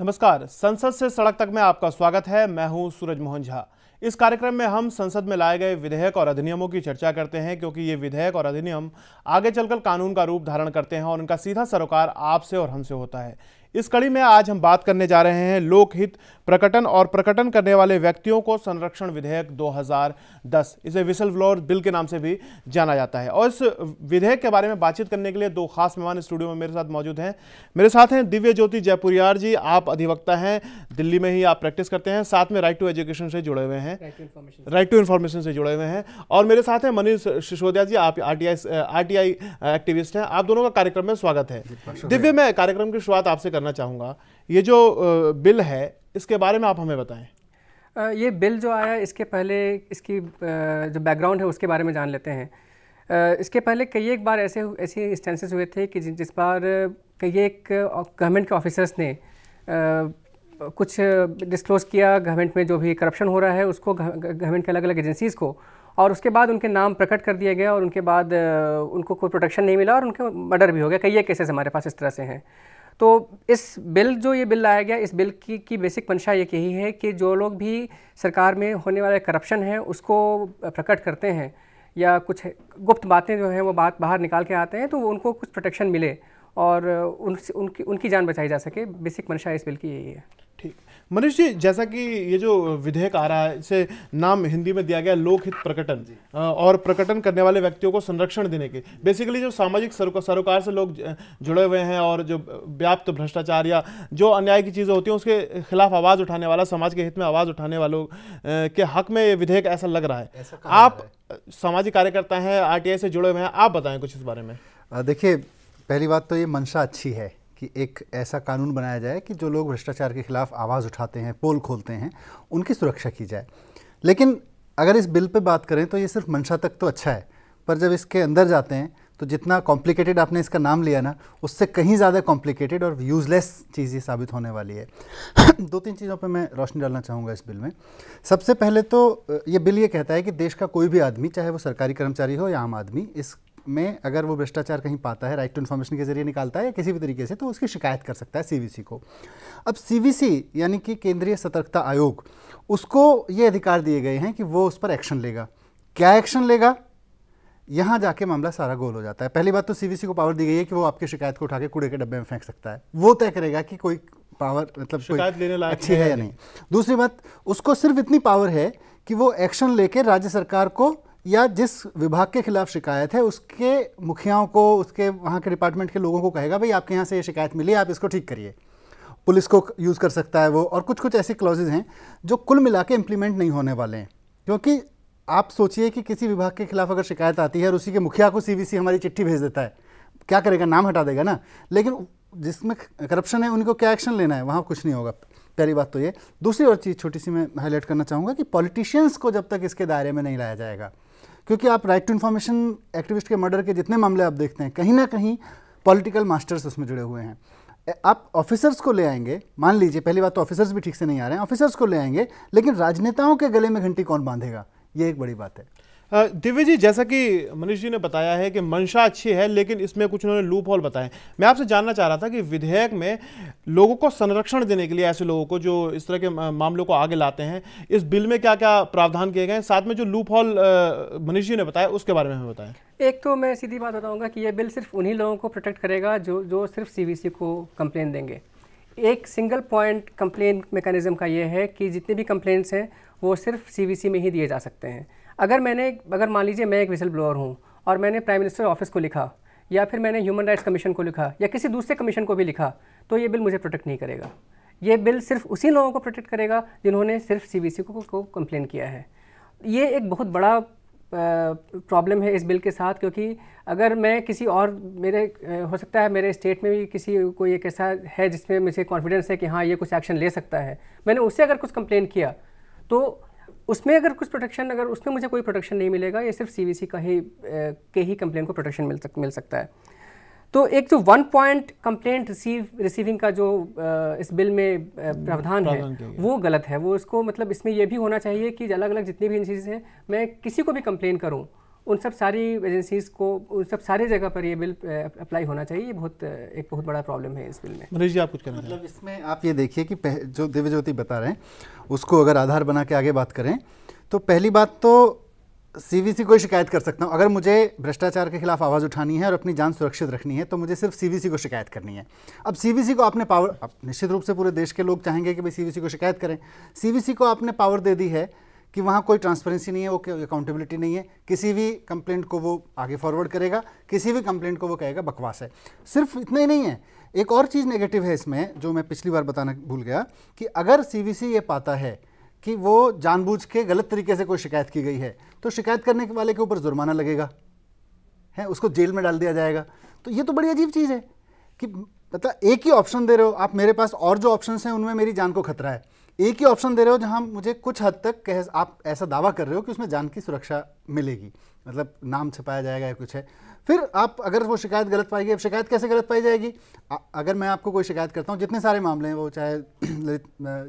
नमस्कार संसद से सड़क तक में आपका स्वागत है मैं हूं सूरज मोहन झा इस कार्यक्रम में हम संसद में लाए गए विधेयक और अधिनियमों की चर्चा करते हैं क्योंकि ये विधेयक और अधिनियम आगे चलकर कानून का रूप धारण करते हैं और उनका सीधा सरोकार आपसे और हमसे होता है इस कड़ी में आज हम बात करने जा रहे हैं लोकहित प्रकटन और प्रकटन करने वाले व्यक्तियों को संरक्षण विधेयक 2010 इसे विसल फ्लोर बिल के नाम से भी जाना जाता है और इस विधेयक के बारे में बातचीत करने के लिए दो खास मेहमान स्टूडियो में मेरे साथ मौजूद हैं मेरे साथ हैं दिव्य ज्योति जयपुरियार जी आप अधिवक्ता हैं दिल्ली में ही आप प्रैक्टिस करते हैं साथ में राइट टू एजुकेशन से जुड़े हुए हैं राइट टू इन्फॉर्मेशन से जुड़े हुए हैं और मेरे साथ हैं मनीष सिसोदिया जी आप आर टी एक्टिविस्ट हैं आप दोनों का कार्यक्रम में स्वागत है दिव्य मैं कार्यक्रम की शुरुआत आपसे करना चाहूँगा ये जो बिल है इसके बारे में आप हमें बताएं ये बिल जो आया इसके पहले इसकी जो बैकग्राउंड है उसके बारे में जान लेते हैं इसके पहले कई एक बार ऐसे ऐसे इंस्टेंसेस हुए थे कि जिस बार कई एक गवर्नमेंट के ऑफिसर्स ने कुछ डिस्क्लोज़ किया गवर्नमेंट में जो भी करप्शन हो रहा है उसको गवर्नमेंट के अलग अलग एजेंसीज़ को और उसके बाद उनके नाम प्रकट कर दिया गया और उनके बाद उनको कोई प्रोटेक्शन नहीं मिला और उनके मर्डर भी हो गया कई एक केसेस हमारे पास इस तरह से हैं तो इस बिल जो ये बिल लाया गया इस बिल की की बेसिक मंशा ये यही है कि जो लोग भी सरकार में होने वाले करप्शन है उसको प्रकट करते हैं या कुछ गुप्त बातें जो हैं वो बात बाहर निकाल के आते हैं तो उनको कुछ प्रोटेक्शन मिले और उनकी उनकी जान बचाई जा सके बेसिक मंशा इस बिल की यही है ठीक मनीष जी जैसा कि ये जो विधेयक आ रहा है इसे नाम हिंदी में दिया गया लोकहित प्रकटन और प्रकटन करने वाले व्यक्तियों को संरक्षण देने के बेसिकली जो सामाजिक सरोकार से लोग जुड़े हुए हैं और जो व्याप्त भ्रष्टाचार या जो अन्याय की चीज़ें होती हैं उसके खिलाफ आवाज़ उठाने वाला समाज के हित में आवाज़ उठाने वालों के हक में ये विधेयक ऐसा लग रहा है आप सामाजिक कार्यकर्ता हैं आर से जुड़े हुए हैं आप बताएं कुछ इस बारे में देखिए पहली बात तो ये मंशा अच्छी है कि एक ऐसा कानून बनाया जाए कि जो लोग भ्रष्टाचार के खिलाफ आवाज़ उठाते हैं पोल खोलते हैं उनकी सुरक्षा की जाए लेकिन अगर इस बिल पे बात करें तो ये सिर्फ मंशा तक तो अच्छा है पर जब इसके अंदर जाते हैं तो जितना कॉम्प्लिकेटेड आपने इसका नाम लिया ना उससे कहीं ज़्यादा कॉम्प्लिकेटेड और यूज़लेस चीज़ ये साबित होने वाली है दो तीन चीज़ों पे मैं रोशनी डालना चाहूँगा इस बिल में सबसे पहले तो ये बिल ये कहता है कि देश का कोई भी आदमी चाहे वो सरकारी कर्मचारी हो या आम आदमी इस में अगर वो भ्रष्टाचार कहीं पाता है राइट टू इन्फॉर्मेशन के जरिए निकालता है या किसी भी तरीके से तो उसकी शिकायत कर सकता है सीवीसी को अब सीवीसी यानी कि केंद्रीय सतर्कता आयोग उसको ये अधिकार दिए गए हैं कि वो उस पर एक्शन लेगा क्या एक्शन लेगा यहाँ जाके मामला सारा गोल हो जाता है पहली बात तो सीवीसी को पावर दी गई है कि वो आपकी शिकायत को उठा के कूड़े के डब्बे में फेंक सकता है वो तय करेगा कि कोई पावर मतलब शिकायत लेने लायक अच्छी है या नहीं दूसरी बात उसको सिर्फ इतनी पावर है कि वो एक्शन लेके राज्य सरकार को या जिस विभाग के खिलाफ शिकायत है उसके मुखियाओं को उसके वहाँ के डिपार्टमेंट के लोगों को कहेगा भाई आपके यहाँ से ये शिकायत मिली आप इसको ठीक करिए पुलिस को यूज़ कर सकता है वो और कुछ कुछ ऐसे क्लॉजेज हैं जो कुल मिला के इम्प्लीमेंट नहीं होने वाले हैं क्योंकि आप सोचिए कि किसी विभाग के खिलाफ अगर शिकायत आती है और उसी के मुखिया को सी हमारी चिट्ठी भेज देता है क्या करेगा नाम हटा देगा ना लेकिन जिसमें करप्शन है उनको क्या एक्शन लेना है वहाँ कुछ नहीं होगा पहली बात तो ये दूसरी और चीज़ छोटी सी मैं हाईलाइट करना चाहूँगा कि पॉलिटिशियंस को जब तक इसके दायरे में नहीं लाया जाएगा क्योंकि आप राइट टू इन्फॉर्मेशन एक्टिविस्ट के मर्डर के जितने मामले आप देखते हैं कहीं ना कहीं पॉलिटिकल मास्टर्स उसमें जुड़े हुए हैं आप ऑफिसर्स को ले आएंगे मान लीजिए पहली बात तो ऑफिसर्स भी ठीक से नहीं आ रहे हैं ऑफिसर्स को ले आएंगे लेकिन राजनेताओं के गले में घंटी कौन बांधेगा ये एक बड़ी बात है दिव्य जी जैसा कि मनीष जी ने बताया है कि मंशा अच्छी है लेकिन इसमें कुछ उन्होंने लूप होल बताए मैं आपसे जानना चाह रहा था कि विधेयक में लोगों को संरक्षण देने के लिए ऐसे लोगों को जो इस तरह के मामलों को आगे लाते हैं इस बिल में क्या क्या प्रावधान किए गए हैं साथ में जो लूप हॉल मनीष जी ने बताया उसके बारे में हमें बताएं एक तो मैं सीधी बात बताऊँगा कि ये बिल सिर्फ उन्हीं लोगों को प्रोटेक्ट करेगा जो जो सिर्फ सी को कंप्लेन देंगे एक सिंगल पॉइंट कंप्लेन मेकानिज़म का ये है कि जितने भी कंप्लेंट्स हैं वो सिर्फ सी में ही दिए जा सकते हैं अगर मैंने अगर मान लीजिए मैं एक विसल ब्लोअर हूँ और मैंने प्राइम मिनिस्टर ऑफिस को लिखा या फिर मैंने ह्यूमन राइट्स कमीशन को लिखा या किसी दूसरे कमीशन को भी लिखा तो ये बिल मुझे प्रोटेक्ट नहीं करेगा ये बिल सिर्फ उसी लोगों को प्रोटेक्ट करेगा जिन्होंने सिर्फ सी बी को, को कंप्लेन किया है ये एक बहुत बड़ा प्रॉब्लम है इस बिल के साथ क्योंकि अगर मैं किसी और मेरे हो सकता है मेरे स्टेट में भी किसी को एक ऐसा है जिसमें मुझे कॉन्फिडेंस है कि हाँ ये कुछ एक्शन ले सकता है मैंने उससे अगर कुछ कंप्लेन किया तो उसमें अगर कुछ प्रोटेक्शन अगर उसमें मुझे कोई प्रोटेक्शन नहीं मिलेगा ये सिर्फ सी का ही के ही कंप्लेन को प्रोटेक्शन मिल सक मिल सकता है तो एक जो one point complaint receive receiving का जो इस बिल में हम्म, प्रावधान है वो गलत है वो इसको मतलब इसमें यह भी होना चाहिए कि अलग अलग जितनी भी चीजें हैं मैं किसी को भी कंप्लेन करूँ उन सब सारी एजेंसीज़ को उन सब सारे जगह पर ये बिल अप्लाई होना चाहिए ये बहुत एक बहुत बड़ा प्रॉब्लम है इस बिल में मनीष जी आप कुछ कहना मतलब इसमें आप ये देखिए कि जो दिव्य ज्योति बता रहे हैं उसको अगर आधार बना के आगे बात करें तो पहली बात तो सीवीसी को शिकायत कर सकता हूँ अगर मुझे भ्रष्टाचार के खिलाफ आवाज़ उठानी है और अपनी जान सुरक्षित रखनी है तो मुझे सिर्फ सीवीसी को शिकायत करनी है अब सीवीसी को आपने पावर अब निश्चित रूप से पूरे देश के लोग चाहेंगे कि भाई सीवीसी को शिकायत करें सीवीसी को आपने पावर दे दी है कि वहाँ कोई ट्रांसपेरेंसी नहीं है वो अकाउंटेबिलिटी नहीं है किसी भी कंप्लेंट को वो आगे फॉरवर्ड करेगा किसी भी कंप्लेंट को वो कहेगा बकवास है सिर्फ इतना ही नहीं है एक और चीज़ नेगेटिव है इसमें जो मैं पिछली बार बताना भूल गया कि अगर सी ये पाता है कि वो जानबूझ के गलत तरीके से कोई शिकायत की गई है तो शिकायत करने के वाले के ऊपर जुर्माना लगेगा है उसको जेल में डाल दिया जाएगा तो ये तो बड़ी अजीब चीज़ है कि मतलब एक ही ऑप्शन दे रहे हो आप मेरे पास और जो ऑप्शन हैं उनमें मेरी जान को खतरा है एक ही ऑप्शन दे रहे हो जहां मुझे कुछ हद तक कह आप ऐसा दावा कर रहे हो कि उसमें जान की सुरक्षा मिलेगी मतलब नाम छिपाया जाएगा या कुछ है फिर आप अगर वो शिकायत गलत पाई गई शिकायत कैसे गलत पाई जाएगी अगर मैं आपको कोई शिकायत करता हूँ जितने सारे मामले हैं वो चाहे ललित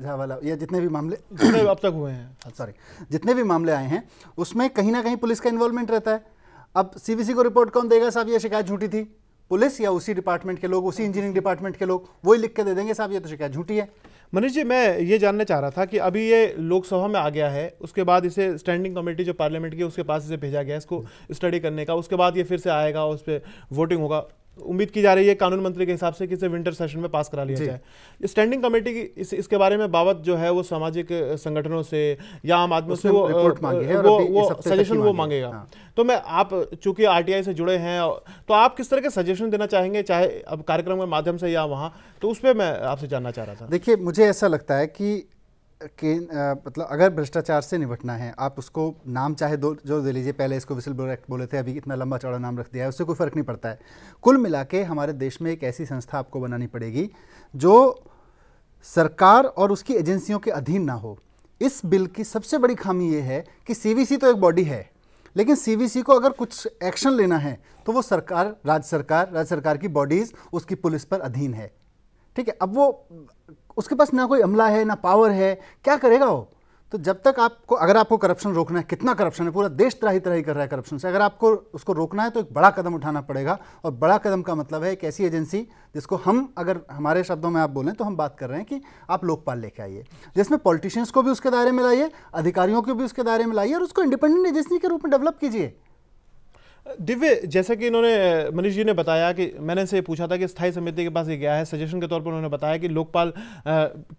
झावाला या जितने भी मामले जितने अब तक हुए हैं सॉरी हाँ, जितने भी मामले आए हैं उसमें कहीं ना कहीं पुलिस का इन्वॉल्वमेंट रहता है अब सीबीसी को रिपोर्ट कौन देगा साहब ये शिकायत झूठी थी पुलिस या उसी डिपार्टमेंट के लोग उसी इंजीनियरिंग डिपार्टमेंट के लोग वही लिख के दे देंगे साहब ये तो शिकायत झूठी है मनीष जी मैं ये जानना चाह रहा था कि अभी ये लोकसभा में आ गया है उसके बाद इसे स्टैंडिंग कमेटी जो पार्लियामेंट की उसके पास इसे भेजा गया है इसको स्टडी करने का उसके बाद ये फिर से आएगा उस पर वोटिंग होगा उम्मीद की जा रही है कानून मंत्री के हिसाब से कि इसे विंटर सेशन में पास करा लिया जाए स्टैंडिंग कमेटी की इस, इसके बारे में बाबत जो है वो सामाजिक संगठनों से या आम आदमी से वो वो वो सजेशन वो मांगेगा हाँ। तो मैं आप चूंकि आरटीआई से जुड़े हैं तो आप किस तरह के सजेशन देना चाहेंगे चाहे अब कार्यक्रम के माध्यम से या वहाँ तो उस पर मैं आपसे जानना चाह रहा था देखिए मुझे ऐसा लगता है कि के मतलब अगर भ्रष्टाचार से निपटना है आप उसको नाम चाहे दो जो दे लीजिए पहले इसको विसल ब्लोर एक्ट बोले थे अभी इतना लंबा चौड़ा नाम रख दिया है उससे कोई फ़र्क नहीं पड़ता है कुल मिला के हमारे देश में एक ऐसी संस्था आपको बनानी पड़ेगी जो सरकार और उसकी एजेंसियों के अधीन ना हो इस बिल की सबसे बड़ी खामी ये है कि सी तो एक बॉडी है लेकिन सी को अगर कुछ एक्शन लेना है तो वो सरकार राज्य सरकार राज्य सरकार की बॉडीज़ उसकी पुलिस पर अधीन है ठीक है अब वो उसके पास ना कोई अमला है ना पावर है क्या करेगा वो तो जब तक आपको अगर आपको करप्शन रोकना है कितना करप्शन है पूरा देश तरह ही तरह ही कर रहा है करप्शन से अगर आपको उसको रोकना है तो एक बड़ा कदम उठाना पड़ेगा और बड़ा कदम का मतलब है एक ऐसी एजेंसी जिसको हम अगर हमारे शब्दों में आप बोलें तो हम बात कर रहे हैं कि आप लोकपाल लेके आइए जिसमें पॉलिटिशियंस को भी उसके दायरे में लाइए अधिकारियों को भी उसके दायरे में लाइए और उसको इंडिपेंडेंट एजेंसी के रूप में डेवलप कीजिए दिव्य जैसा कि इन्होंने मनीष जी ने बताया कि मैंने इनसे पूछा था कि स्थायी समिति के पास ये गया है सजेशन के तौर पर उन्होंने बताया कि लोकपाल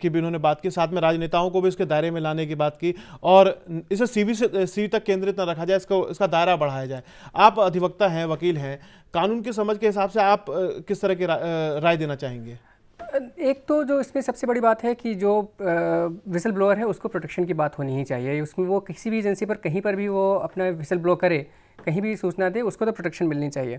की भी उन्होंने बात की साथ में राजनेताओं को भी इसके दायरे में लाने की बात की और इसे सीवी से सी तक केंद्रित न रखा जाए इसको इसका दायरा बढ़ाया जाए आप अधिवक्ता हैं वकील हैं कानून की समझ के हिसाब से आप किस तरह की रा, राय देना चाहेंगे एक तो जो इसमें सबसे बड़ी बात है कि जो विसल ब्लोअर है उसको प्रोटेक्शन की बात होनी ही चाहिए उसमें वो किसी भी एजेंसी पर कहीं पर भी वो अपना विसल ब्लो करे कहीं भी सूचना दे उसको तो प्रोटेक्शन मिलनी चाहिए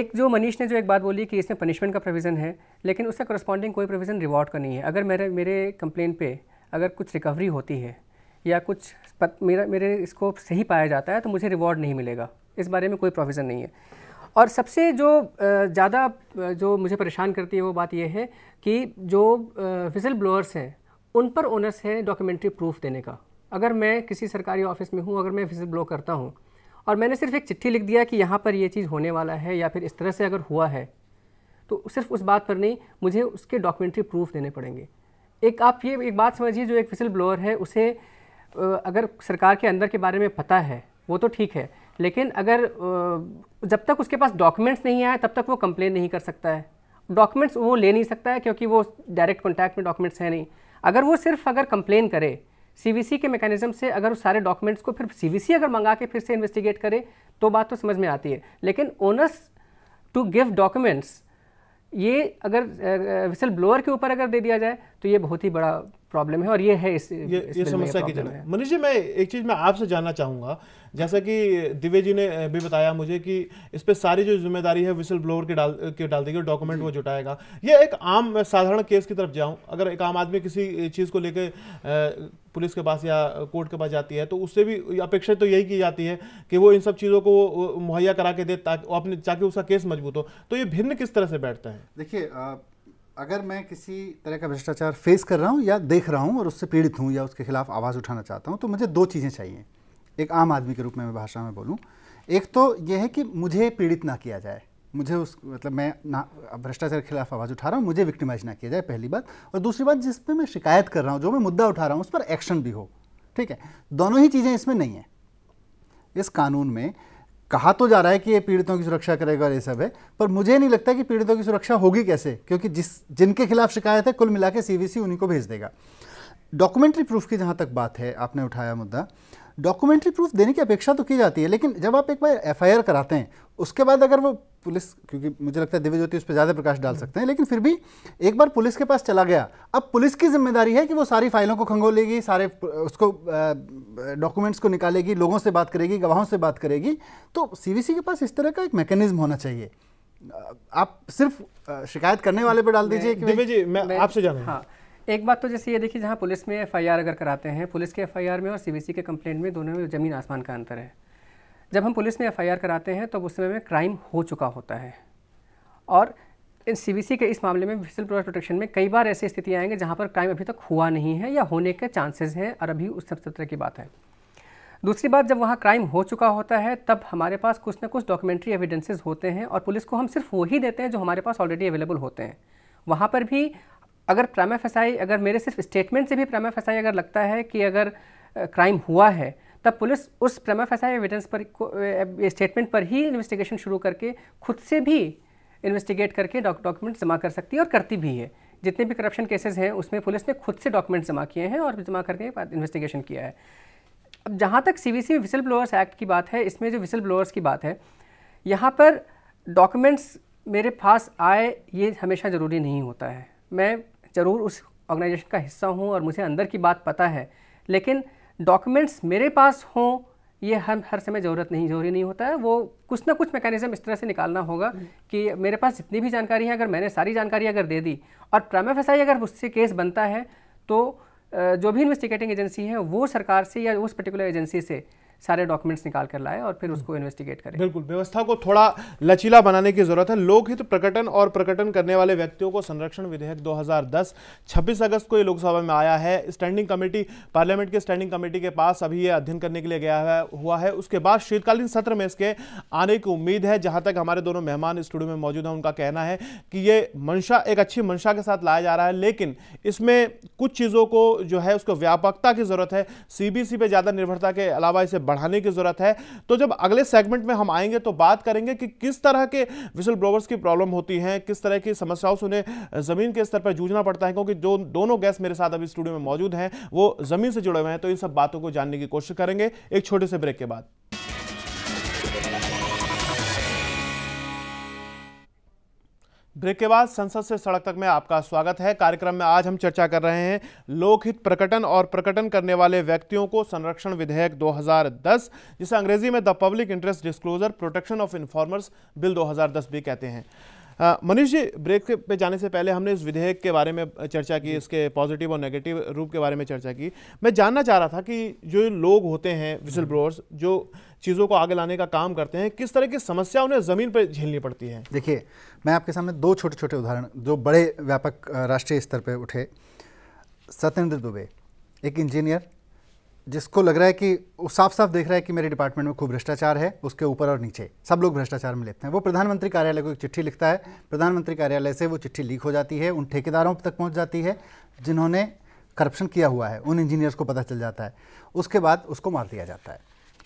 एक जो मनीष ने जो एक बात बोली कि इसमें पनिशमेंट का प्रोविज़न है लेकिन उसका करस्पॉन्डिंग कोई प्रोविज़न रिवॉर्ड का नहीं है अगर मेरे मेरे कंप्लेन पे अगर कुछ रिकवरी होती है या कुछ पत, मेरा मेरे इसको सही पाया जाता है तो मुझे रिवॉर्ड नहीं मिलेगा इस बारे में कोई प्रोविज़न नहीं है और सबसे जो ज़्यादा जो मुझे परेशान करती है वो बात यह है कि जो विजल ब्लोअर्स हैं उन पर ओनर्स है डॉक्यूमेंट्री प्रूफ देने का अगर मैं किसी सरकारी ऑफिस में हूँ अगर मैं विजल ब्लो करता हूँ और मैंने सिर्फ एक चिट्ठी लिख दिया कि यहाँ पर ये चीज़ होने वाला है या फिर इस तरह से अगर हुआ है तो सिर्फ उस बात पर नहीं मुझे उसके डॉक्यूमेंट्री प्रूफ देने पड़ेंगे एक आप ये एक बात समझिए जो एक फिसल ब्लोअर है उसे अगर सरकार के अंदर के बारे में पता है वो तो ठीक है लेकिन अगर जब तक उसके पास डॉक्यूमेंट्स नहीं आए तब तक वो कंप्लेन नहीं कर सकता है डॉक्यूमेंट्स वो ले नहीं सकता है क्योंकि वो डायरेक्ट कॉन्टैक्ट में डॉक्यूमेंट्स हैं नहीं अगर वो सिर्फ अगर कंप्लेन करे सीवीसी के मैकेनिज्म से अगर उस सारे डॉक्यूमेंट्स को फिर सीवीसी अगर मंगा के फिर से इन्वेस्टिगेट करे तो बात तो समझ में आती है लेकिन ओनर्स टू गिव डॉक्यूमेंट्स ये अगर विसल ब्लोअर के ऊपर अगर दे दिया जाए तो ये बहुत ही बड़ा प्रॉब्लम है और ये है इस ये, इस ये समस्या की जगह मनीष जी मैं एक चीज़ मैं आपसे जानना चाहूँगा जैसा कि दिव्य जी ने भी बताया मुझे कि इस पर सारी जो जिम्मेदारी है विसल ब्लोअर के डाल के डाल देगी डॉक्यूमेंट वो जुटाएगा ये एक आम साधारण केस की तरफ जाऊँ अगर एक आम आदमी किसी चीज़ को लेकर पुलिस के पास या कोर्ट के पास जाती है तो उससे भी अपेक्षा तो यही की जाती है कि वो इन सब चीज़ों को मुहैया करा के दे ताकि अपने ताकि उसका केस मजबूत हो तो ये भिन्न किस तरह से बैठता है देखिए अगर मैं किसी तरह का भ्रष्टाचार फेस कर रहा हूँ या देख रहा हूँ और उससे पीड़ित हूँ या उसके खिलाफ आवाज़ उठाना चाहता हूँ तो मुझे दो चीज़ें चाहिए एक आम आदमी के रूप में मैं भाषा में बोलूँ एक तो यह है कि मुझे पीड़ित ना किया जाए मुझे उस मतलब मैं ना भ्रष्टाचार के खिलाफ आवाज़ उठा रहा हूँ मुझे विक्टिमाइज ना किया जाए पहली बात और दूसरी बात जिस पर मैं शिकायत कर रहा हूँ जो मैं मुद्दा उठा रहा हूँ उस पर एक्शन भी हो ठीक है दोनों ही चीज़ें इसमें नहीं हैं इस कानून में कहा तो जा रहा है कि ये पीड़ितों की सुरक्षा करेगा और ये सब है पर मुझे नहीं लगता कि पीड़ितों की सुरक्षा होगी कैसे क्योंकि जिस जिनके खिलाफ शिकायत है कुल मिला के सी उन्हीं को भेज देगा डॉक्यूमेंट्री प्रूफ की जहाँ तक बात है आपने उठाया मुद्दा डॉक्यूमेंट्री प्रूफ देने की अपेक्षा तो की जाती है लेकिन जब आप एक बार एफ कराते हैं उसके बाद अगर वो पुलिस क्योंकि मुझे लगता है दिव्य ज्योति उस पर ज़्यादा प्रकाश डाल सकते हैं लेकिन फिर भी एक बार पुलिस के पास चला गया अब पुलिस की जिम्मेदारी है कि वो सारी फाइलों को खंगोलेगी सारे उसको डॉक्यूमेंट्स को निकालेगी लोगों से बात करेगी गवाहों से बात करेगी तो सीवीसी के पास इस तरह का एक मैकेनिज्म होना चाहिए आप सिर्फ शिकायत करने वाले पर डाल दीजिए दिव्य जी मैं आपसे जाना हाँ एक बात तो जैसे ये देखिए जहाँ पुलिस में एफ अगर कराते हैं पुलिस के एफ में और सी के कंप्लेंट में दोनों में ज़मीन आसमान का अंतर है जब हम पुलिस में एफआईआर कराते हैं तो उस समय में क्राइम हो चुका होता है और सी के इस मामले में विसल प्रोडक्ट प्रोटेक्शन में कई बार ऐसी स्थितियाँ आएंगे जहाँ पर क्राइम अभी तक हुआ नहीं है या होने के चांसेस हैं और अभी उस सब तरह की बात है दूसरी बात जब वहाँ क्राइम हो चुका होता है तब हमारे पास कुछ ना कुछ डॉक्यूमेंट्री एविडेंसेस होते हैं और पुलिस को हम सिर्फ वही देते हैं जो हमारे पास ऑलरेडी अवेलेबल होते हैं वहाँ पर भी अगर प्रामा फसाई अगर मेरे सिर्फ स्टेटमेंट से भी प्रामा फसाई अगर लगता है कि अगर क्राइम हुआ है तब पुलिस उस प्रमा फैसा एविडेंस पर स्टेटमेंट पर ही इन्वेस्टिगेशन शुरू करके खुद से भी इन्वेस्टिगेट करके डॉक्यूमेंट जमा कर सकती है और करती भी है जितने भी करप्शन केसेस हैं उसमें पुलिस ने खुद से डॉक्यूमेंट जमा किए हैं और जमा करके बाद इन्वेस्टिगेशन किया है अब जहाँ तक C B C whistle blowers act की बात है इसमें जो विसल ब्लोअर्स की बात है यहाँ पर डॉक्यूमेंट्स मेरे पास आए ये हमेशा ज़रूरी नहीं होता है मैं ज़रूर उस ऑर्गेनाइजेशन का हिस्सा हूँ और मुझे अंदर की बात पता है लेकिन डॉक्यूमेंट्स मेरे पास हों ये हम हर समय ज़रूरत नहीं जरूरी नहीं होता है वो कुछ ना कुछ मैकेनिज्म इस तरह से निकालना होगा हम्म। कि मेरे पास जितनी भी जानकारी है अगर मैंने सारी जानकारी अगर दे दी और प्रामाफेसाई अगर उससे केस बनता है तो जो भी इन्वेस्टिगेटिंग एजेंसी है वो सरकार से या उस पर्टिकुलर एजेंसी से सारे डॉक्यूमेंट्स निकाल कर लाए और फिर हम्म। उसको इन्वेस्टिगेट करें बिल्कुल व्यवस्था को थोड़ा लचीला बनाने की जरूरत है लोकहित प्रकटन और प्रकटन करने वाले व्यक्तियों को संरक्षण विधेयक 2010 26 अगस्त को ये लोकसभा में आया है स्टैंडिंग कमेटी पार्लियामेंट के स्टैंडिंग कमेटी के पास अभी ये अध्ययन करने के लिए गया है, हुआ है उसके बाद शीतकालीन सत्र में इसके आने की उम्मीद है जहां तक हमारे दोनों मेहमान स्टूडियो में मौजूद हैं उनका कहना है कि ये मंशा एक अच्छी मंशा के साथ लाया जा रहा है लेकिन इसमें कुछ चीज़ों को जो है उसको व्यापकता की जरूरत है सीबीसी पे ज़्यादा निर्भरता के अलावा इसे बढ़ाने की जरूरत है तो जब अगले सेगमेंट में हम आएंगे तो बात करेंगे कि किस तरह के विसल ब्रोवर्स की प्रॉब्लम होती है किस तरह की समस्याओं से उन्हें जमीन के स्तर पर जूझना पड़ता है क्योंकि जो दोनों गैस मेरे साथ अभी स्टूडियो में मौजूद हैं वो जमीन से जुड़े हुए हैं तो इन सब बातों को जानने की कोशिश करेंगे एक छोटे से ब्रेक के बाद ब्रेक के बाद संसद से सड़क तक में आपका स्वागत है कार्यक्रम में आज हम चर्चा कर रहे हैं लोकहित प्रकटन और प्रकटन करने वाले व्यक्तियों को संरक्षण विधेयक 2010 जिसे अंग्रेजी में the public interest disclosure protection of informers bill 2010 भी कहते हैं मनीष जी ब्रेक पे जाने से पहले हमने इस विधेयक के बारे में चर्चा की इसके पॉजिटिव और नेगेटिव रूप के बारे में चर्चा की मैं जानना चाह रहा था कि जो लोग होते हैं विजल ब्रोअर्स जो चीज़ों को आगे लाने का काम करते हैं किस तरह की समस्या उन्हें ज़मीन पर झेलनी पड़ती है देखिए मैं आपके सामने दो छोटे छोटे उदाहरण जो बड़े व्यापक राष्ट्रीय स्तर पर उठे सत्येंद्र दुबे एक इंजीनियर जिसको लग रहा है कि वो साफ साफ देख रहा है कि मेरे डिपार्टमेंट में खूब भ्रष्टाचार है उसके ऊपर और नीचे सब लोग भ्रष्टाचार में लेते हैं वो प्रधानमंत्री कार्यालय को एक चिट्ठी लिखता है प्रधानमंत्री कार्यालय से वो चिट्ठी लीक हो जाती है उन ठेकेदारों तक पहुंच जाती है जिन्होंने करप्शन किया हुआ है उन इंजीनियर्स को पता चल जाता है उसके बाद उसको मार दिया जाता है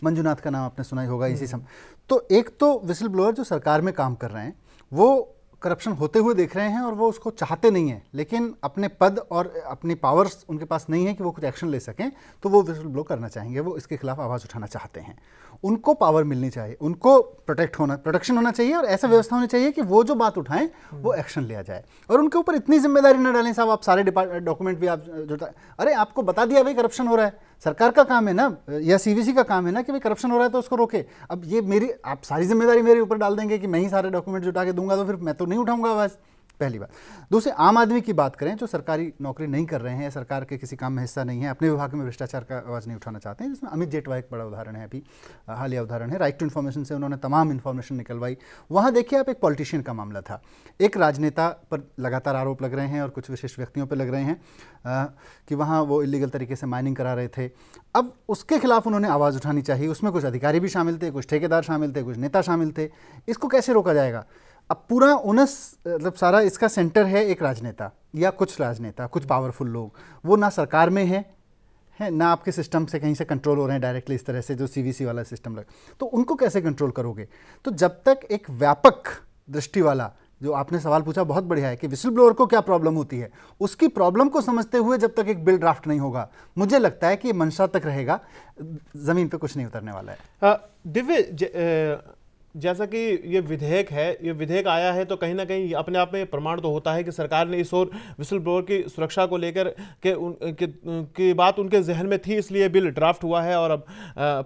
मंजूनाथ का नाम आपने सुना ही होगा इसी हम्म। समय तो एक तो विसल ब्लोअर जो सरकार में काम कर रहे हैं वो करप्शन होते हुए देख रहे हैं और वो उसको चाहते नहीं हैं लेकिन अपने पद और अपनी पावर्स उनके पास नहीं है कि वो कुछ एक्शन ले सकें तो वो विजल ब्लो करना चाहेंगे वो इसके खिलाफ आवाज़ उठाना चाहते हैं उनको पावर मिलनी चाहिए उनको प्रोटेक्ट होना प्रोटेक्शन होना चाहिए और ऐसा व्यवस्था होनी चाहिए कि वो जो बात उठाएं वो एक्शन लिया जाए और उनके ऊपर इतनी जिम्मेदारी न डालें साहब आप सारे डॉक्यूमेंट भी आप जो अरे आपको बता दिया भाई करप्शन हो रहा है सरकार का काम है ना या सीवीसी का काम है ना कि भाई करप्शन हो रहा है तो उसको रोके अब ये मेरी आप सारी जिम्मेदारी मेरे ऊपर डाल देंगे कि मैं ही सारे डॉक्यूमेंट जुटा के दूंगा तो फिर मैं तो नहीं उठाऊंगा आवाज़ पहली बात दूसरे आम आदमी की बात करें जो सरकारी नौकरी नहीं कर रहे हैं सरकार के किसी काम में हिस्सा नहीं है अपने विभाग में भ्रष्टाचार का आवाज़ नहीं उठाना चाहते हैं जिसमें अमित जेटवा एक बड़ा उदाहरण है अभी हालिया उदाहरण है राइट टू इन्फॉर्मेशन से उन्होंने तमाम इन्फॉर्मेशन निकलवाई वहाँ देखिए आप एक पॉलिटिशियन का मामला था एक राजनेता पर लगातार आरोप लग रहे हैं और कुछ विशेष व्यक्तियों पर लग रहे हैं कि वहाँ वो इलीगल तरीके से माइनिंग करा रहे थे अब उसके खिलाफ उन्होंने आवाज़ उठानी चाहिए उसमें कुछ अधिकारी भी शामिल थे कुछ ठेकेदार शामिल थे कुछ नेता शामिल थे इसको कैसे रोका जाएगा अब पूरा ओनस मतलब सारा इसका सेंटर है एक राजनेता या कुछ राजनेता कुछ पावरफुल लोग वो ना सरकार में है है ना आपके सिस्टम से कहीं से कंट्रोल हो रहे हैं डायरेक्टली इस तरह से जो सी वाला सिस्टम लग तो उनको कैसे कंट्रोल करोगे तो जब तक एक व्यापक दृष्टि वाला जो आपने सवाल पूछा बहुत बढ़िया है कि विसल ब्लोअर को क्या प्रॉब्लम होती है उसकी प्रॉब्लम को समझते हुए जब तक एक बिल ड्राफ्ट नहीं होगा मुझे लगता है कि ये मंशा तक रहेगा ज़मीन पर कुछ नहीं उतरने वाला है दिव्य जैसा कि ये विधेयक है ये विधेयक आया है तो कहीं ना कहीं अपने आप में प्रमाण तो होता है कि सरकार ने इस और विसल ब्लोअर की सुरक्षा को लेकर के उन की बात उनके जहन में थी इसलिए बिल ड्राफ्ट हुआ है और अब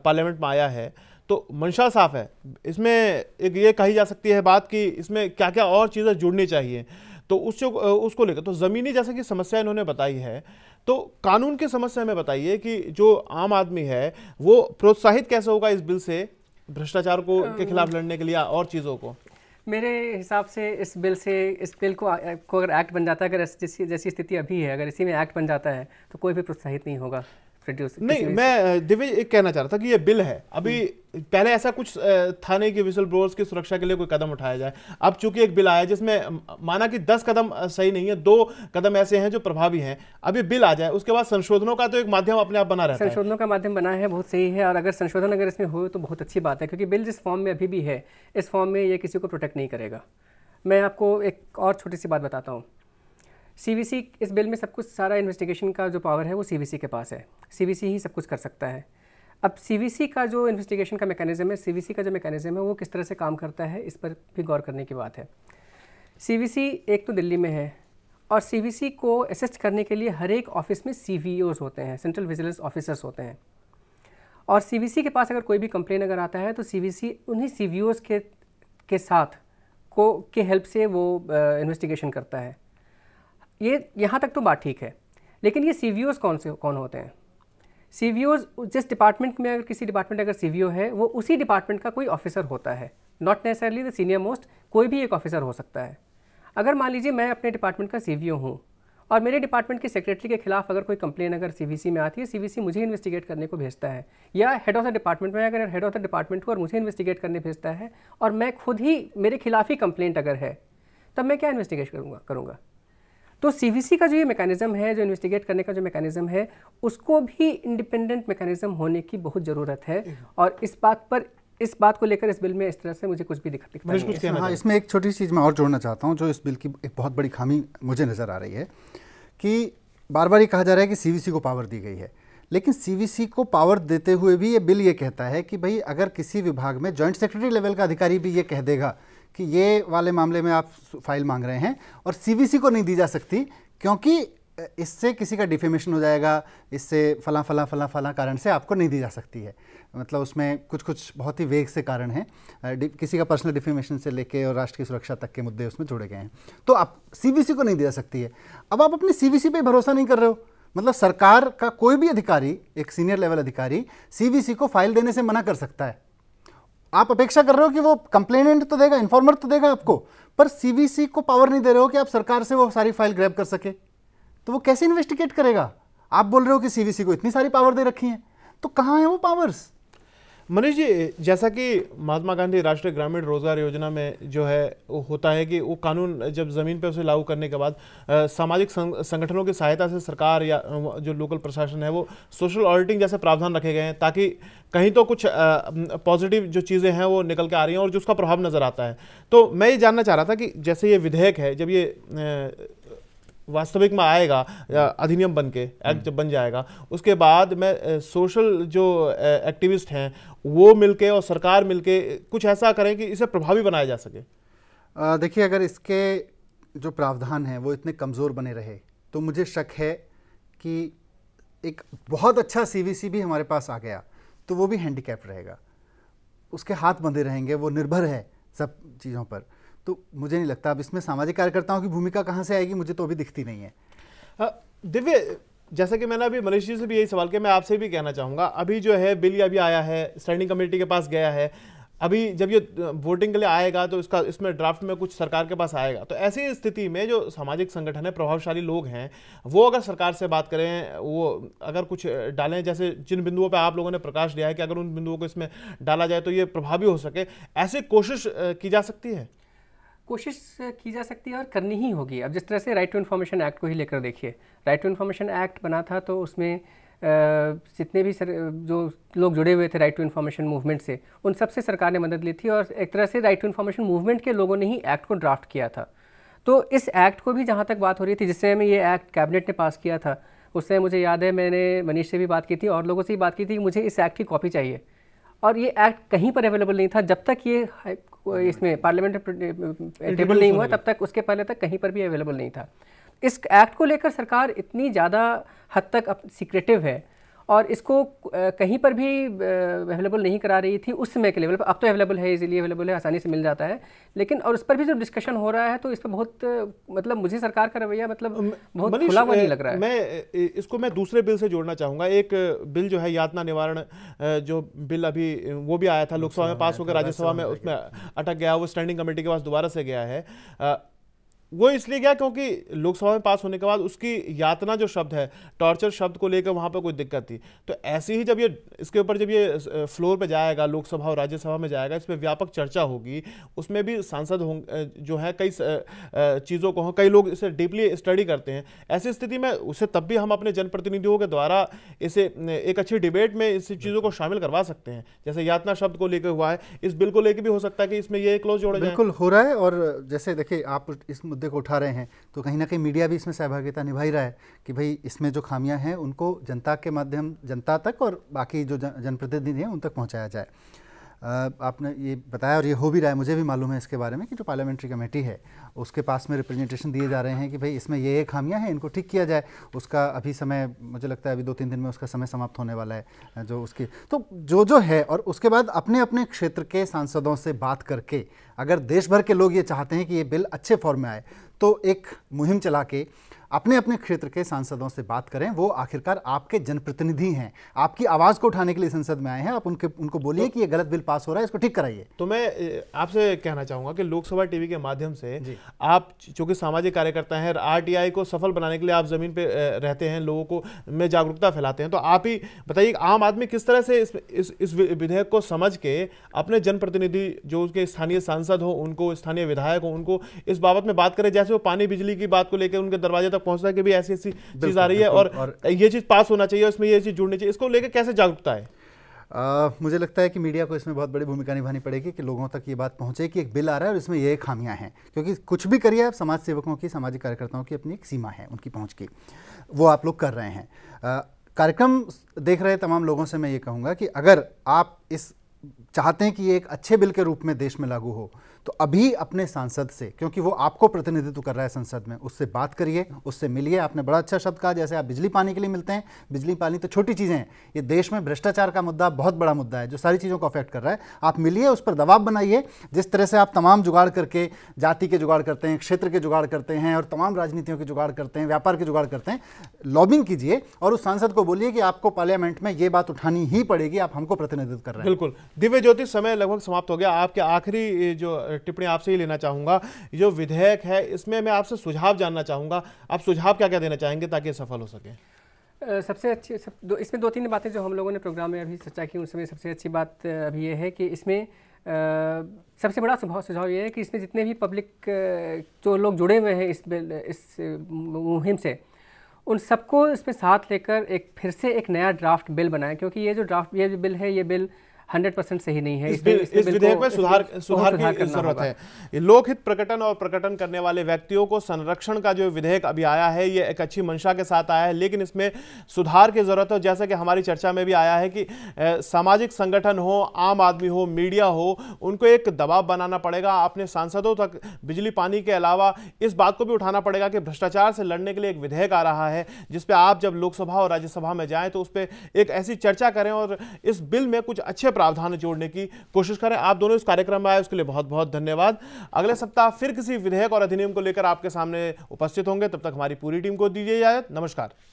पार्लियामेंट में आया है तो मंशा साफ है इसमें एक ये कही जा सकती है बात कि इसमें क्या क्या और चीज़ें जुड़नी चाहिए तो उस उसको लेकर तो ज़मीनी जैसे कि समस्या इन्होंने बताई है तो कानून की समस्या हमें बताइए कि जो आम आदमी है वो प्रोत्साहित कैसे होगा इस बिल से भ्रष्टाचार को के खिलाफ लड़ने के लिए और चीज़ों को मेरे हिसाब से इस बिल से इस बिल को को अगर एक्ट बन जाता है अगर जैसी जैसी स्थिति अभी है अगर इसी में एक्ट बन जाता है तो कोई भी प्रोत्साहित नहीं होगा प्रोड्यूस नहीं मैं दिव्य एक कहना चाह रहा था कि ये बिल है अभी हम्म। पहले ऐसा कुछ था नहीं कि विसल ब्रोर्स की सुरक्षा के लिए कोई कदम उठाया जाए अब चूंकि एक बिल आया जिसमें माना कि दस कदम सही नहीं है दो कदम ऐसे हैं जो प्रभावी हैं अभी बिल आ जाए उसके बाद संशोधनों का तो एक माध्यम अपने आप बना रहे है संशोधनों का माध्यम बना है बहुत सही है और अगर संशोधन अगर इसमें हो तो बहुत अच्छी बात है क्योंकि बिल जिस फॉर्म में अभी भी है इस फॉर्म में ये किसी को प्रोटेक्ट नहीं करेगा मैं आपको एक और छोटी सी बात बताता हूँ सी इस बिल में सब कुछ सारा इन्वेस्टिगेशन का जो पावर है वो सी के पास है सी ही सब कुछ कर सकता है अब सी का जो इन्वेस्टिगेशन का मेकैनिज़्म है सी का जो मेकैनिज़्म है वो किस तरह से काम करता है इस पर भी गौर करने की बात है सी एक तो दिल्ली में है और सी को असिस्ट करने के लिए हर एक ऑफिस में सी होते हैं सेंट्रल विजिलेंस ऑफिसर्स होते हैं और सी के पास अगर कोई भी कंप्लेन अगर आता है तो सी उन्हीं सी के के साथ को के हेल्प से वो इन्वेस्टिगेशन करता है ये यहाँ तक तो बात ठीक है लेकिन ये सी कौन से कौन होते हैं सी जिस डिपार्टमेंट में अगर किसी डिपार्टमेंट अगर सी है वो उसी डिपार्टमेंट का कोई ऑफिसर होता है not necessarily the senior most कोई भी एक ऑफिसर हो सकता है अगर मान लीजिए मैं अपने डिपार्टमेंट का सी हूँ और मेरे डिपार्टमेंट के सेक्रेटरी के खिलाफ अगर कोई कंप्लेन अगर सी में आती है सी मुझे इन्वेस्टिगेट करने को भेजता है या हेड ऑफ द डिपार्टमेंट में अगर हेड ऑफ द डिपार्टमेंट को और मुझे इन्वेस्टिगेट करने भेजता है और मैं खुद ही मेरे खिलाफ ही कंप्लेंट अगर है तब मैं क्या इन्वेस्टिगेट करूँगा करूँगा तो सीवीसी का जो ये मैकेनिज़्म है जो इन्वेस्टिगेट करने का जो मैकेनिज़्म है उसको भी इंडिपेंडेंट मैकेनिज़्म होने की बहुत ज़रूरत है और इस बात पर इस बात को लेकर इस बिल में इस तरह से मुझे कुछ भी दिखा दिखता नहीं है हाँ इसमें एक छोटी चीज़ मैं और जोड़ना चाहता हूँ जो इस बिल की एक बहुत बड़ी खामी मुझे नज़र आ रही है कि बार बार ये कहा जा रहा है कि सीवीसी को पावर दी गई है लेकिन सीवीसी को पावर देते हुए भी ये बिल ये कहता है कि भाई अगर किसी विभाग में जॉइंट सेक्रेटरी लेवल का अधिकारी भी ये कह देगा कि ये वाले मामले में आप फाइल मांग रहे हैं और सीवीसी को नहीं दी जा सकती क्योंकि इससे किसी का डिफेमेशन हो जाएगा इससे फला फला फला फला कारण से आपको नहीं दी जा सकती है मतलब उसमें कुछ कुछ बहुत ही वेग से कारण हैं किसी का पर्सनल डिफेमेशन से लेके और राष्ट्र की सुरक्षा तक के मुद्दे उसमें जुड़े गए हैं तो आप सी को नहीं दी जा सकती है अब आप अपने सीवीसी पे भरोसा नहीं कर रहे हो मतलब सरकार का कोई भी अधिकारी एक सीनियर लेवल अधिकारी सी को फाइल देने से मना कर सकता है आप अपेक्षा कर रहे हो कि वो कंप्लेनेंट तो देगा इन्फॉर्मर तो देगा आपको पर सीवीसी को पावर नहीं दे रहे हो कि आप सरकार से वो सारी फाइल ग्रैब कर सके तो वो कैसे इन्वेस्टिगेट करेगा आप बोल रहे हो कि सीवीसी को इतनी सारी पावर दे रखी है तो कहाँ है वो पावर्स मनीष जी जैसा कि महात्मा गांधी राष्ट्रीय ग्रामीण रोजगार योजना में जो है होता है कि वो कानून जब ज़मीन पर उसे लागू करने के बाद सामाजिक संगठनों की सहायता से सरकार या जो लोकल प्रशासन है वो सोशल ऑडिटिंग जैसे प्रावधान रखे गए हैं ताकि कहीं तो कुछ पॉजिटिव जो चीज़ें हैं वो निकल के आ रही हैं और जो उसका प्रभाव नज़र आता है तो मैं ये जानना चाह रहा था कि जैसे ये विधेयक है जब ये वास्तविक में आएगा अधिनियम बन के हम्म। एक्ट जब बन जाएगा उसके बाद में सोशल जो एक्टिविस्ट हैं वो मिलके और सरकार मिलके कुछ ऐसा करें कि इसे प्रभावी बनाया जा सके देखिए अगर इसके जो प्रावधान हैं वो इतने कमज़ोर बने रहे तो मुझे शक है कि एक बहुत अच्छा सीवीसी भी हमारे पास आ गया तो वो भी हैंडीकैप रहेगा उसके हाथ बंधे रहेंगे वो निर्भर है सब चीज़ों पर तो मुझे नहीं लगता अब इसमें सामाजिक कार्यकर्ताओं की भूमिका कहाँ से आएगी मुझे तो अभी दिखती नहीं है दिव्य जैसा कि मैंने अभी मनीष जी से भी यही सवाल किया मैं आपसे भी कहना चाहूँगा अभी जो है बिल अभी आया है स्टैंडिंग कमेटी के पास गया है अभी जब ये वोटिंग के लिए आएगा तो इसका इसमें ड्राफ्ट में कुछ सरकार के पास आएगा तो ऐसी स्थिति में जो सामाजिक संगठन है प्रभावशाली लोग हैं वो अगर सरकार से बात करें वो अगर कुछ डालें जैसे जिन बिंदुओं पर आप लोगों ने प्रकाश दिया है कि अगर उन बिंदुओं को इसमें डाला जाए तो ये प्रभावी हो सके ऐसी कोशिश की जा सकती है कोशिश की जा सकती है और करनी ही होगी अब जिस तरह से राइट टू इन्फॉर्मेशन एक्ट को ही लेकर देखिए राइट टू इन्फॉर्मेशन एक्ट बना था तो उसमें जितने भी सर जो लोग जुड़े हुए थे राइट टू इन्फॉर्मेशन मूवमेंट से उन सब से सरकार ने मदद ली थी और एक तरह से राइट टू इन्फॉर्मेशन मूवमेंट के लोगों ने ही एक्ट को ड्राफ्ट किया था तो इस एक्ट को भी जहाँ तक बात हो रही थी जिस समय ये एक्ट कैबिनेट ने पास किया था उस समय मुझे याद है मैंने मनीष से भी बात की थी और लोगों से भी बात की थी कि मुझे इस एक्ट की कॉपी चाहिए और ये एक्ट कहीं पर अवेलेबल नहीं था जब तक ये इसमें पार्लियामेंट टेबल नहीं हुआ तब तक उसके पहले तक कहीं पर भी अवेलेबल नहीं था इस एक्ट को लेकर सरकार इतनी ज़्यादा हद तक सीक्रेटिव है और इसको कहीं पर भी अवेलेबल नहीं करा रही थी उस समय के लेवल पर अब तो अवेलेबल है इजीली अवेलेबल है आसानी से मिल जाता है लेकिन और उस पर भी जो डिस्कशन हो रहा है तो इस पर बहुत मतलब मुझे सरकार का रवैया मतलब बहुत खुला हुआ नहीं लग रहा है मैं इसको मैं दूसरे बिल से जोड़ना चाहूँगा एक बिल जो है यातना निवारण जो बिल अभी वो भी आया था लोकसभा में पास होकर राज्यसभा में उसमें अटक गया वो स्टैंडिंग कमेटी के पास दोबारा से गया है वो इसलिए गया क्योंकि लोकसभा में पास होने के बाद उसकी यातना जो शब्द है टॉर्चर शब्द को लेकर वहाँ पर कोई दिक्कत थी तो ऐसे ही जब ये इसके ऊपर जब ये फ्लोर पर जाएगा लोकसभा और राज्यसभा में जाएगा इस पर व्यापक चर्चा होगी उसमें भी सांसद हों जो है कई चीज़ों को कई लोग इसे डीपली स्टडी करते हैं ऐसी स्थिति में उसे तब भी हम अपने जनप्रतिनिधियों के द्वारा इसे एक अच्छी डिबेट में इस चीज़ों को शामिल करवा सकते हैं जैसे यातना शब्द को लेकर हुआ है इस बिल को लेकर भी हो सकता है कि इसमें ये क्लोज जोड़ा बिल्कुल हो रहा है और जैसे देखिए आप इस मुद्दे को उठा रहे हैं तो कहीं ना कहीं मीडिया भी इसमें सहभागिता निभा ही रहा है कि भाई इसमें जो खामियां हैं उनको जनता के माध्यम जनता तक और बाकी जो जनप्रतिनिधि हैं उन तक पहुँचाया जाए आपने ये बताया और ये हो भी रहा है मुझे भी मालूम है इसके बारे में कि जो पार्लियामेंट्री कमेटी है उसके पास में रिप्रेजेंटेशन दिए जा रहे हैं कि भाई इसमें ये ये खामियां हैं इनको ठीक किया जाए उसका अभी समय मुझे लगता है अभी दो तीन दिन में उसका समय समाप्त होने वाला है जो उसकी तो जो जो है और उसके बाद अपने अपने क्षेत्र के सांसदों से बात करके अगर देश भर के लोग ये चाहते हैं कि ये बिल अच्छे फॉर्म में आए तो एक मुहिम चला के अपने अपने क्षेत्र के सांसदों से बात करें वो आखिरकार आपके जनप्रतिनिधि हैं आपकी आवाज़ को उठाने के लिए संसद में आए हैं आप उनके उनको बोलिए तो, कि ये गलत बिल पास हो रहा है इसको ठीक कराइए तो मैं आपसे कहना चाहूंगा कि लोकसभा टीवी के माध्यम से आप चूंकि सामाजिक कार्यकर्ता हैं आर को सफल बनाने के लिए आप ज़मीन पर रहते हैं लोगों को में जागरूकता फैलाते हैं तो आप ही बताइए आम आदमी किस तरह से इस इस विधेयक को समझ के अपने जनप्रतिनिधि जो उसके स्थानीय सांसद हो उनको स्थानीय विधायक हो उनको इस बाबत में बात करें जैसे वो पानी बिजली की बात को लेकर उनके दरवाजे तक तक पहुंचता है कि भी ऐसी ऐसी चीज आ रही है और, और ये चीज पास होना चाहिए उसमें ये चीज जुड़नी चाहिए इसको लेकर कैसे जागरूकता है आ, मुझे लगता है कि मीडिया को इसमें बहुत बड़ी भूमिका निभानी पड़ेगी कि लोगों तक ये बात पहुंचे कि एक बिल आ रहा है और इसमें ये खामियां हैं क्योंकि कुछ भी करिए आप समाज सेवकों की सामाजिक कार्यकर्ताओं की अपनी एक सीमा है उनकी पहुंच की वो आप लोग कर रहे हैं कार्यक्रम देख रहे तमाम लोगों से मैं ये कहूँगा कि अगर आप इस चाहते हैं कि ये एक अच्छे बिल के रूप में देश में लागू हो तो अभी अपने सांसद से क्योंकि वो आपको प्रतिनिधित्व कर रहा है संसद में उससे बात करिए उससे मिलिए आपने बड़ा अच्छा शब्द कहा जैसे आप बिजली पानी के लिए मिलते हैं बिजली पानी तो छोटी चीज़ें हैं ये देश में भ्रष्टाचार का मुद्दा बहुत बड़ा मुद्दा है जो सारी चीज़ों को अफेक्ट कर रहा है आप मिलिए उस पर दबाव बनाइए जिस तरह से आप तमाम जुगाड़ करके जाति के जुगाड़ करते हैं क्षेत्र के जुगाड़ करते हैं और तमाम राजनीतियों के जुगाड़ करते हैं व्यापार के जुगाड़ करते हैं लॉबिंग कीजिए और उस सांसद को बोलिए कि आपको पार्लियामेंट में ये बात उठानी ही पड़ेगी आप हमको प्रतिनिधित्व कर रहे हैं बिल्कुल दिव्य ज्योति समय लगभग समाप्त हो गया आपके आखिरी जो टिप्पणी आपसे ही लेना चाहूंगा जो विधेयक है इसमें मैं आपसे सुझाव जानना चाहूँगा आप सुझाव क्या क्या देना चाहेंगे ताकि सफल हो सके सबसे अच्छी सब दो इसमें दो तीन बातें जो हम लोगों ने प्रोग्राम में अभी चर्चा की उसमें सबसे अच्छी बात अभी ये है कि इसमें आ, सबसे बड़ा सुझाव सुझाव ये है कि इसमें जितने भी पब्लिक जो लोग जुड़े हुए हैं इस इस मुहिम से उन सबको इसमें साथ लेकर एक फिर से एक नया ड्राफ्ट बिल बनाएं क्योंकि ये जो ड्राफ्ट ये जो बिल है ये बिल हंड्रेड परसेंट सही नहीं है इस, विधेयक में सुधार सुधार की जरूरत है लोकहित प्रकटन और प्रकटन करने वाले व्यक्तियों को संरक्षण का जो विधेयक अभी आया है ये एक अच्छी मंशा के साथ आया है लेकिन इसमें सुधार की जरूरत है जैसा कि हमारी चर्चा में भी आया है कि सामाजिक संगठन हो आम आदमी हो मीडिया हो उनको एक दबाव बनाना पड़ेगा अपने सांसदों तक बिजली पानी के अलावा इस बात को भी उठाना पड़ेगा कि भ्रष्टाचार से लड़ने के लिए एक विधेयक आ रहा है जिसपे आप जब लोकसभा और राज्यसभा में जाए तो उस पर एक ऐसी चर्चा करें और इस बिल में कुछ अच्छे प्रावधान जोड़ने की कोशिश करें आप दोनों इस कार्यक्रम में आए उसके लिए बहुत बहुत धन्यवाद अगले सप्ताह फिर किसी विधेयक और अधिनियम को लेकर आपके सामने उपस्थित होंगे तब तक हमारी पूरी टीम को दीजिए इजाजत नमस्कार